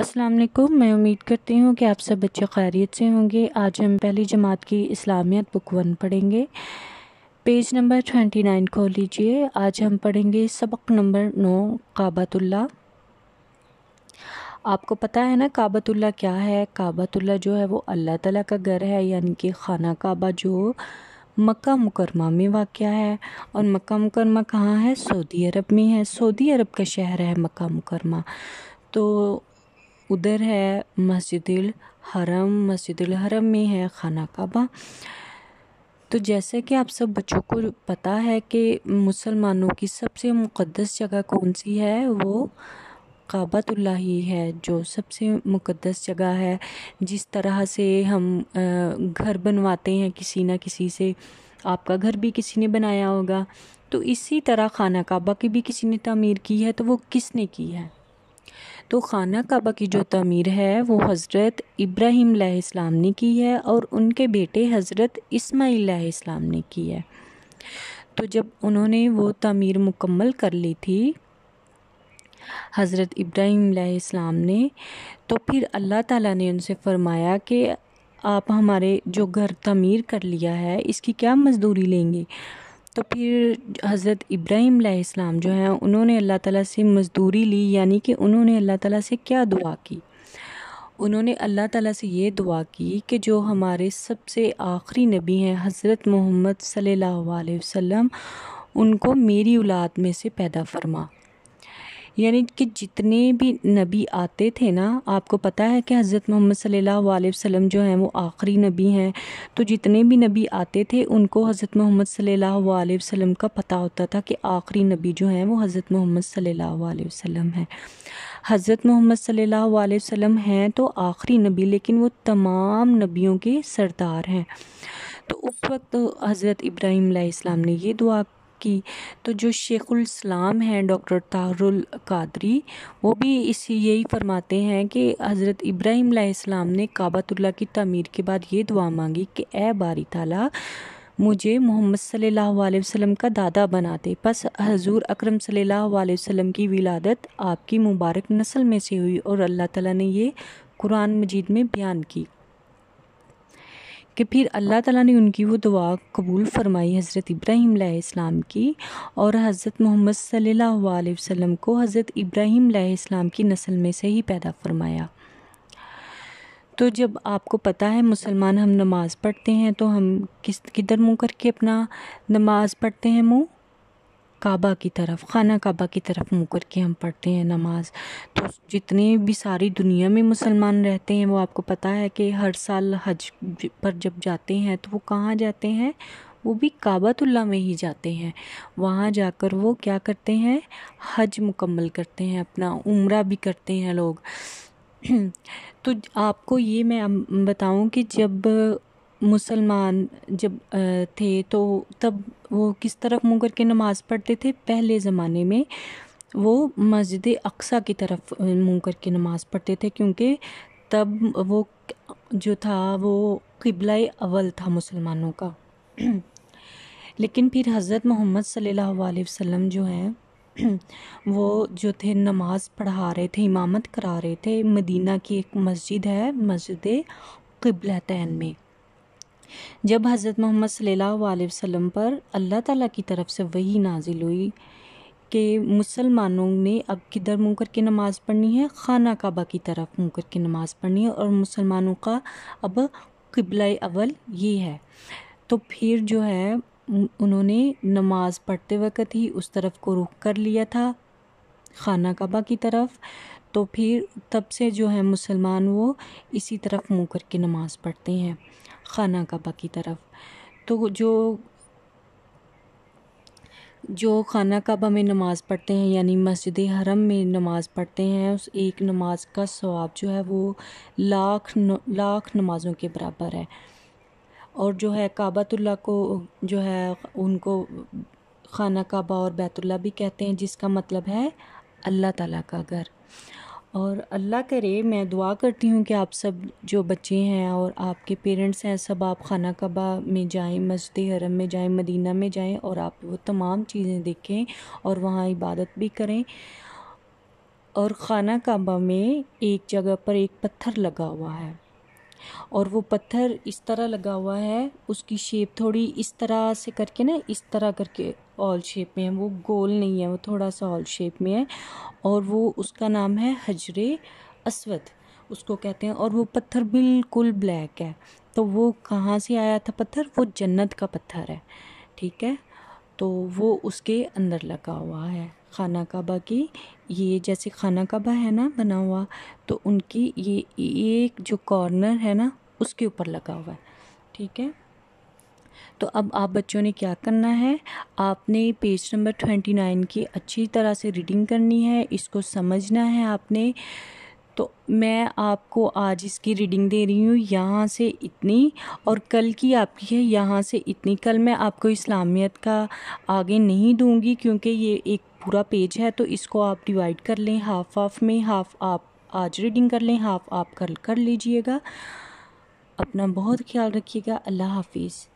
अस्सलाम वालेकुम मैं उम्मीद करती हूँ कि आप सब बच्चे खैरियत से होंगे आज हम पहली जमात की इस्लामियत बुक वन पढ़ेंगे पेज नंबर ट्वेंटी नाइन खोल लीजिए आज हम पढ़ेंगे सबक नंबर नौ काबतुल्ला आपको पता है ना काबतुल्ला क्या है काबतुल्ला जो है वो अल्लाह ताला का घर है यानी कि खाना काबा जो मक्का मुकरमा में वाक़ है और मक्का मुकरमा कहाँ है सऊदी अरब में है सऊदी अरब का शहर है मक्का मुकरमा तो उधर है मस्जिद हरम मस्जिद हरम में है खाना काबा तो जैसे कि आप सब बच्चों को पता है कि मुसलमानों की सबसे मुक़दस जगह कौन सी है वो काबतुल्ला ही है जो सबसे मुक़दस जगह है जिस तरह से हम घर बनवाते हैं किसी ना किसी से आपका घर भी किसी ने बनाया होगा तो इसी तरह खाना काबा की भी किसी ने तमीर की है तो वो किसने की है तो खाना काबा की जो तमीर है वो हज़रत इब्राहिम इस्लाम ने की है और उनके बेटे हज़रत इसमाईल इस्लाम ने की है तो जब उन्होंने वो तमीर मुकम्मल कर ली थी हज़रत इब्राहिम इस्लाम ने तो फिर अल्लाह ताला ने उनसे फरमाया कि आप हमारे जो घर तमीर कर लिया है इसकी क्या मजदूरी लेंगे तो फिर हज़रत इब्राहीम इस्लाम जो हैं उन्होंने अल्लाह ताला से मज़दूरी ली यानी कि उन्होंने अल्लाह ताला से क्या दुआ की उन्होंने अल्लाह ताला से ये दुआ की कि जो हमारे सबसे आखिरी नबी हैं हज़रत मोहम्मद सल्लल्लाहु अलैहि वसल्लम उनको मेरी औलाद में से पैदा फरमा यानी कि जितने भी नबी आते थे ना आपको पता है कि हज़रत मोहम्मद सल्लल्लाहु अलैहि वसल्लम जो हैं वो आखिरी नबी हैं तो जितने भी नबी आते थे उनको हज़रत मोहम्मद सल्लल्लाहु अलैहि वसल्लम का पता होता था कि आखिरी नबी जो हैं वो हज़रत मोहम्मद सल्लल्लाहु अलैहि वसल्लम हैं हज़रत मोहम्मद सल्लल्लाहु अलैहि वसल्लम हैं तो आखिरी नबी लेकिन वो तमाम नबियों के सरदार हैं तो उस वक्त हज़रत इब्राहिम ने ये दुआ की तो जो इस्लाम हैं डॉक्टर ताहरुल कादरी वो भी इस यही फरमाते हैं कि हज़रत इब्राहिम इस्लाम ने काबतुल्ला की तमीर के बाद ये दुआ मांगी कि ए बारी ताला मुझे मोहम्मद सल्लल्लाहु अलैहि वसल्लम का दादा बनाते बस हजूर अकरम सल्लल्लाहु अलैहि वसल्लम की विलादत आपकी मुबारक नस्ल में से हुई और अल्लाह ताला ने ये कुरान मजीद में बयान की कि फिर अल्लाह ताला ने उनकी वो दुआ कबूल फरमाई हज़रत इब्राहीम इस्लाम की और हज़रत मोहम्मद सल्लल्लाहु अलैहि वसल्लम को हज़रत इब्राहिम इस्लाम की नस्ल में से ही पैदा फरमाया तो जब आपको पता है मुसलमान हम नमाज़ पढ़ते हैं तो हम किस किधर मुँह करके अपना नमाज़ पढ़ते हैं मुँह काबा की तरफ खाना काबा की तरफ मुँह करके हम पढ़ते हैं नमाज तो जितने भी सारी दुनिया में मुसलमान रहते हैं वो आपको पता है कि हर साल हज पर जब जाते हैं तो वो कहाँ जाते हैं वो भी काबातुल्ला में ही जाते हैं वहाँ जाकर वो क्या करते हैं हज मुकम्मल करते हैं अपना उम्र भी करते हैं लोग तो आपको ये मैं बताऊं कि जब मुसलमान जब थे तो तब वो किस तरफ मुँह करके नमाज़ पढ़ते थे पहले ज़माने में वो मस्जिद अक्सा की तरफ मुँह करके नमाज़ पढ़ते थे क्योंकि तब वो जो था वो किबला अव्वल था मुसलमानों का लेकिन फिर हज़रत मोहम्मद सल्लल्लाहु अलैहि वसल्लम जो हैं वो जो थे नमाज़ पढ़ा रहे थे इमामत करा रहे थे मदीना की एक मस्जिद है मस्जिद किबला तैन में जब हज़रत मोहम्मद सल्ला वसम पर अल्लाह ताला की तरफ से वही नाजिल हुई कि मुसलमानों ने अब किधर मुँह करके नमाज़ पढ़नी है खाना काबा की तरफ मुँह करके नमाज़ पढ़नी है और मुसलमानों का अब किबला अवल ये है तो फिर जो है उन्होंने नमाज़ पढ़ते वक़्त ही उस तरफ को रुख कर लिया था खाना काबा की तरफ तो फिर तब से जो है मुसलमान वो इसी तरफ मुँह करके नमाज़ पढ़ते हैं खाना कबा की तरफ तो जो जो खाना कबा में नमाज़ पढ़ते हैं यानी मस्जिद हरम में नमाज़ पढ़ते हैं उस एक नमाज का सवाब जो है वो लाख न, लाख नमाज़ों के बराबर है और जो है काबातुल्ला को जो है उनको खाना काबा और बैतुल्ला भी कहते हैं जिसका मतलब है अल्लाह ताला का घर और अल्लाह करे मैं दुआ करती हूँ कि आप सब जो बच्चे हैं और आपके पेरेंट्स हैं सब आप खाना कबा में जाएं मस्जिद हरम में जाएं मदीना में जाएं और आप वो तमाम चीज़ें देखें और वहाँ इबादत भी करें और खाना कबा में एक जगह पर एक पत्थर लगा हुआ है और वो पत्थर इस तरह लगा हुआ है उसकी शेप थोड़ी इस तरह से करके ना इस तरह करके ऑल शेप में है वो गोल नहीं है वो थोड़ा सा ऑल शेप में है और वो उसका नाम है हजरे असवद उसको कहते हैं और वो पत्थर बिल्कुल ब्लैक है तो वो कहाँ से आया था पत्थर वो जन्नत का पत्थर है ठीक है तो वो उसके अंदर लगा हुआ है खाना काबा की ये जैसे खाना काबा है ना बना हुआ तो उनकी ये एक जो कॉर्नर है ना उसके ऊपर लगा हुआ है ठीक है तो अब आप बच्चों ने क्या करना है आपने पेज नंबर ट्वेंटी नाइन की अच्छी तरह से रीडिंग करनी है इसको समझना है आपने तो मैं आपको आज इसकी रीडिंग दे रही हूँ यहाँ से इतनी और कल की आपकी है यहाँ से इतनी कल मैं आपको इस्लामियत का आगे नहीं दूँगी क्योंकि ये एक पूरा पेज है तो इसको आप डिवाइड कर लें हाफ हाफ में हाफ आप आज रीडिंग कर लें हाफ आप कल कर, कर लीजिएगा अपना बहुत ख्याल रखिएगा अल्लाह हाफिज़